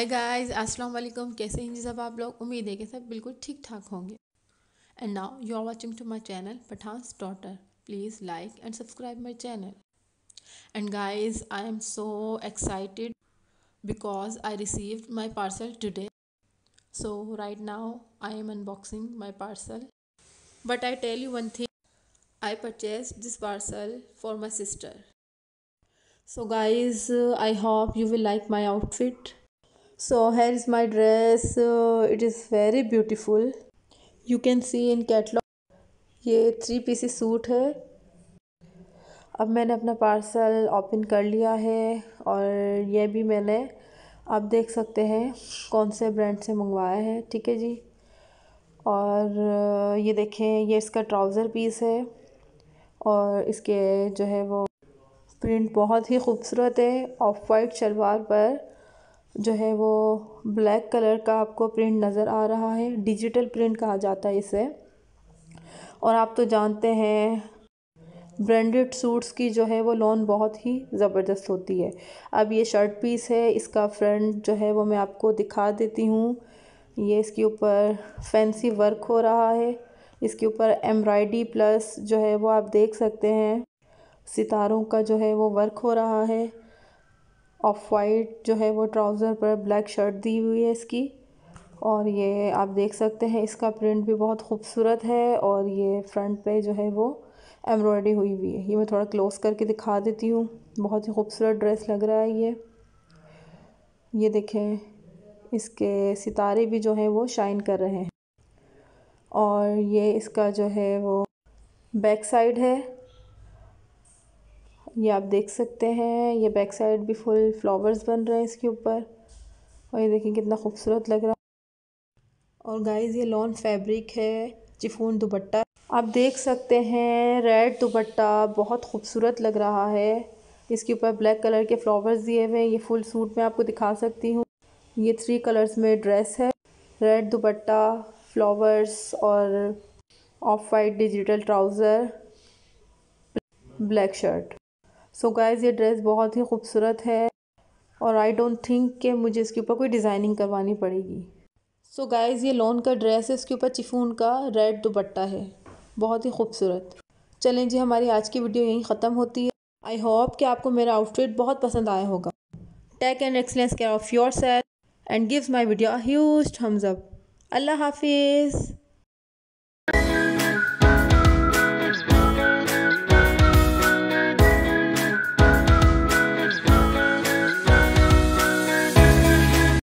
hi guys अस्सलाम वालेकुम कैसे हैं जी सब आप लोग उम्मीद है कि सब बिल्कुल ठीक ठाक होंगे and now you are watching to my channel Pathan's daughter please like and subscribe my channel and guys I am so excited because I received my parcel today so right now I am unboxing my parcel but I tell you one thing I purchase this parcel for my sister so guys I hope you will like my outfit so here is my dress uh, it is very beautiful you can see in catalog ये three piece suit है अब मैंने अपना parcel open कर लिया है और यह भी मैंने आप देख सकते हैं कौन से ब्रांड से मंगवाया है ठीक है जी और ये देखें ये इसका ट्राउज़र पीस है और इसके जो है वो प्रिंट बहुत ही खूबसूरत है ऑफ वाइट शलवार पर जो है वो ब्लैक कलर का आपको प्रिंट नज़र आ रहा है डिजिटल प्रिंट कहा जाता है इसे और आप तो जानते हैं ब्रांडेड सूट्स की जो है वो लॉन बहुत ही ज़बरदस्त होती है अब ये शर्ट पीस है इसका फ्रंट जो है वो मैं आपको दिखा देती हूँ ये इसके ऊपर फैंसी वर्क हो रहा है इसके ऊपर एम्ब्रॉयडरी प्लस जो है वो आप देख सकते हैं सितारों का जो है वो वर्क हो रहा है ऑफ वाइट जो है वो ट्राउज़र पर ब्लैक शर्ट दी हुई है इसकी और ये आप देख सकते हैं इसका प्रिंट भी बहुत खूबसूरत है और ये फ्रंट पे जो है वो एम्ब्रॉयडरी हुई हुई है ये मैं थोड़ा क्लोज करके दिखा देती हूँ बहुत ही खूबसूरत ड्रेस लग रहा है ये ये देखें इसके सितारे भी जो हैं वो शाइन कर रहे हैं और ये इसका जो है वो बैक साइड है ये आप देख सकते हैं ये बैक साइड भी फुल फ्लावर्स बन रहे हैं इसके ऊपर और ये देखें कितना खूबसूरत लग रहा है और गाइस ये लॉन फैब्रिक है चिफून दुपट्टा आप देख सकते हैं रेड दुपट्टा बहुत खूबसूरत लग रहा है इसके ऊपर ब्लैक कलर के फ्लावर्स दिए हुए हैं ये फुल सूट में आपको दिखा सकती हूँ ये थ्री कलर्स में ड्रेस है रेड दुपट्टा फ्लावर्स और off white digital trouser black shirt so so guys ये ड्रेस बहुत ही खूबसूरत है और आई डोंट थिंक कि मुझे इसके ऊपर कोई डिज़ाइनिंग करवानी पड़ेगी सो so गाइज़ ये लोन का ड्रेस है इसके ऊपर चिफून का रेड दुपट्टा है बहुत ही खूबसूरत चलें जी हमारी आज की वीडियो यहीं ख़त्म होती है आई होप कि आपको मेरा आउटफिट बहुत पसंद आया होगा take and excellence care of yourself and gives my video a thumbs up अल्लाह हाफिज़